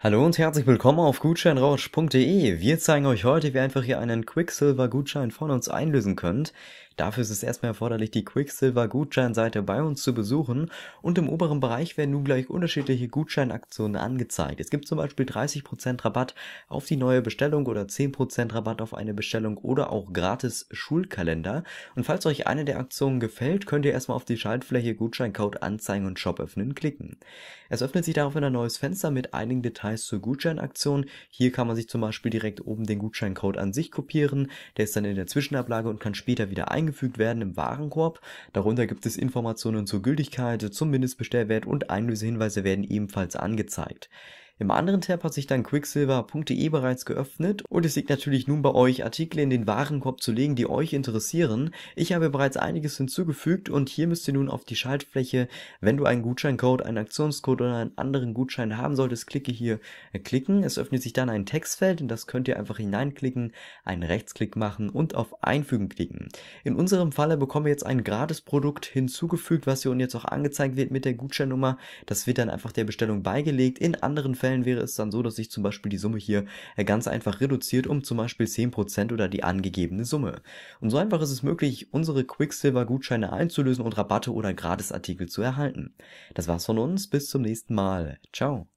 Hallo und herzlich willkommen auf gutscheinrausch.de. Wir zeigen euch heute, wie ihr einfach hier einen Quicksilver-Gutschein von uns einlösen könnt. Dafür ist es erstmal erforderlich, die Quicksilver-Gutscheinseite bei uns zu besuchen und im oberen Bereich werden nun gleich unterschiedliche Gutscheinaktionen angezeigt. Es gibt zum Beispiel 30% Rabatt auf die neue Bestellung oder 10% Rabatt auf eine Bestellung oder auch gratis Schulkalender. Und falls euch eine der Aktionen gefällt, könnt ihr erstmal auf die Schaltfläche Gutscheincode anzeigen und Shop öffnen klicken. Es öffnet sich daraufhin ein neues Fenster mit einigen Details Details zur Gutscheinaktion. Hier kann man sich zum Beispiel direkt oben den Gutscheincode an sich kopieren. Der ist dann in der Zwischenablage und kann später wieder eingefügt werden im Warenkorb. Darunter gibt es Informationen zur Gültigkeit, zum Mindestbestellwert und Einlösehinweise werden ebenfalls angezeigt. Im anderen Tab hat sich dann quicksilver.de bereits geöffnet und es liegt natürlich nun bei euch, Artikel in den Warenkorb zu legen, die euch interessieren. Ich habe bereits einiges hinzugefügt und hier müsst ihr nun auf die Schaltfläche, wenn du einen Gutscheincode, einen Aktionscode oder einen anderen Gutschein haben solltest, klicke hier äh, klicken. Es öffnet sich dann ein Textfeld und das könnt ihr einfach hineinklicken, einen Rechtsklick machen und auf Einfügen klicken. In unserem Falle bekommen wir jetzt ein gratis Produkt hinzugefügt, was hier unten jetzt auch angezeigt wird mit der Gutscheinnummer. Das wird dann einfach der Bestellung beigelegt. In anderen Fällen Fällen wäre es dann so, dass sich zum Beispiel die Summe hier äh, ganz einfach reduziert um zum Beispiel 10% oder die angegebene Summe. Und so einfach ist es möglich, unsere Quicksilver-Gutscheine einzulösen und Rabatte oder Gratisartikel zu erhalten. Das war's von uns, bis zum nächsten Mal. Ciao.